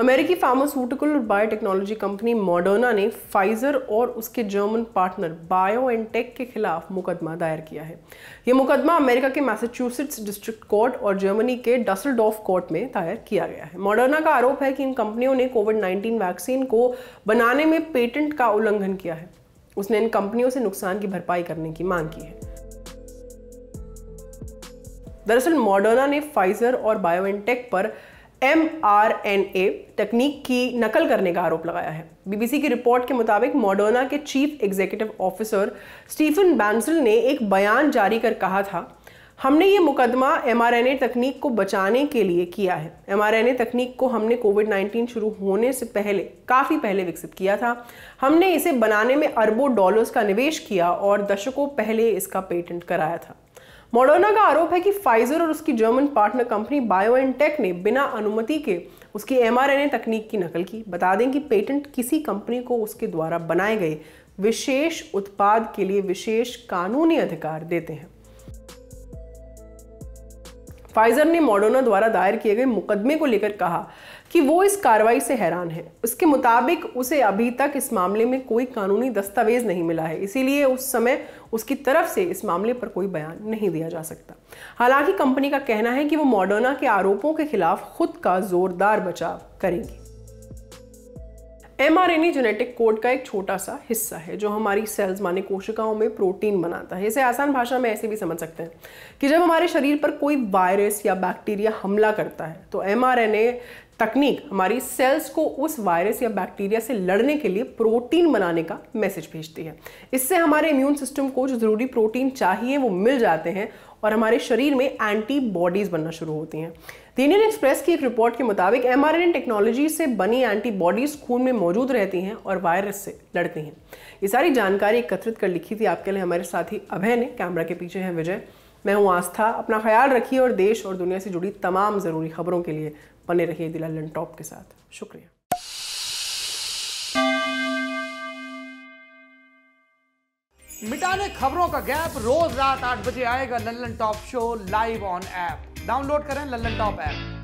अमेरिकी फार्मास्यूटिकल और biotechnology company Moderna ने फाइजर और उसके जर्मन पार्टनर बायो एंड के खिलाफ मुकदमा दायर किया है यह मुकदमा अमेरिका के मैसाचुसेट्स डिस्ट्रिक्ट कोर्ट और जर्मनी के डसल कोर्ट में दायर किया गया है मॉडर्ना का आरोप है कि इन कंपनियों ने कोविड नाइन्टीन वैक्सीन को बनाने में पेटेंट का उल्लंघन किया है उसने इन कंपनियों से नुकसान की भरपाई करने की मांग की है दरअसल मॉडर्ना ने फाइजर और बायोएनटेक पर एम आर एन ए तकनीक की नकल करने का आरोप लगाया है बीबीसी की रिपोर्ट के मुताबिक मॉडर्ना के chief executive officer Stephen Bancel ने एक बयान जारी कर कहा था हमने ये मुकदमा एम आर एन ए तकनीक को बचाने के लिए किया है एम आर एन ए तकनीक को हमने कोविड 19 शुरू होने से पहले काफ़ी पहले विकसित किया था हमने इसे बनाने में अरबों डॉलर्स का निवेश किया और दशकों पहले इसका पेटेंट कराया था मोडोना का आरोप है कि फाइजर और उसकी जर्मन पार्टनर कंपनी बायो ने बिना अनुमति के उसकी एम तकनीक की नकल की बता दें कि पेटेंट किसी कंपनी को उसके द्वारा बनाए गए विशेष उत्पाद के लिए विशेष कानूनी अधिकार देते हैं फाइजर ने मॉडोना द्वारा दायर किए गए मुकदमे को लेकर कहा कि वो इस कार्रवाई से हैरान है उसके मुताबिक उसे अभी तक इस मामले में कोई कानूनी दस्तावेज नहीं मिला है इसीलिए उस समय उसकी तरफ से इस मामले पर कोई बयान नहीं दिया जा सकता हालांकि कंपनी का कहना है कि वो मॉडोना के आरोपों के खिलाफ खुद का जोरदार बचाव करेंगी एम जेनेटिक कोड का एक छोटा सा हिस्सा है जो हमारी सेल्स माने कोशिकाओं में प्रोटीन बनाता है इसे आसान भाषा में ऐसे भी समझ सकते हैं कि जब हमारे शरीर पर कोई वायरस या बैक्टीरिया हमला करता है तो एम तकनीक हमारी सेल्स को उस वायरस या बैक्टीरिया से लड़ने के लिए प्रोटीन बनाने का मैसेज भेजती है इससे हमारे इम्यून सिस्टम को जो ज़रूरी प्रोटीन चाहिए वो मिल जाते हैं और हमारे शरीर में एंटीबॉडीज़ बनना शुरू होती हैं द इंडियन एक्सप्रेस की एक रिपोर्ट के मुताबिक एम टेक्नोलॉजी से बनी एंटीबॉडीज़ खून में मौजूद रहती हैं और वायरस से लड़ती हैं ये सारी जानकारी एकत्रित कर लिखी थी आपके लिए हमारे साथी अभय ने कैमरा के पीछे हैं विजय मैं हूँ आस्था अपना ख्याल रखिए और देश और दुनिया से जुड़ी तमाम ज़रूरी खबरों के लिए बने रहिए दिलाल टॉप के साथ शुक्रिया मिटाने खबरों का गैप रोज रात आठ बजे आएगा Lallantop show live on app download करें लल्लन टॉप ऐप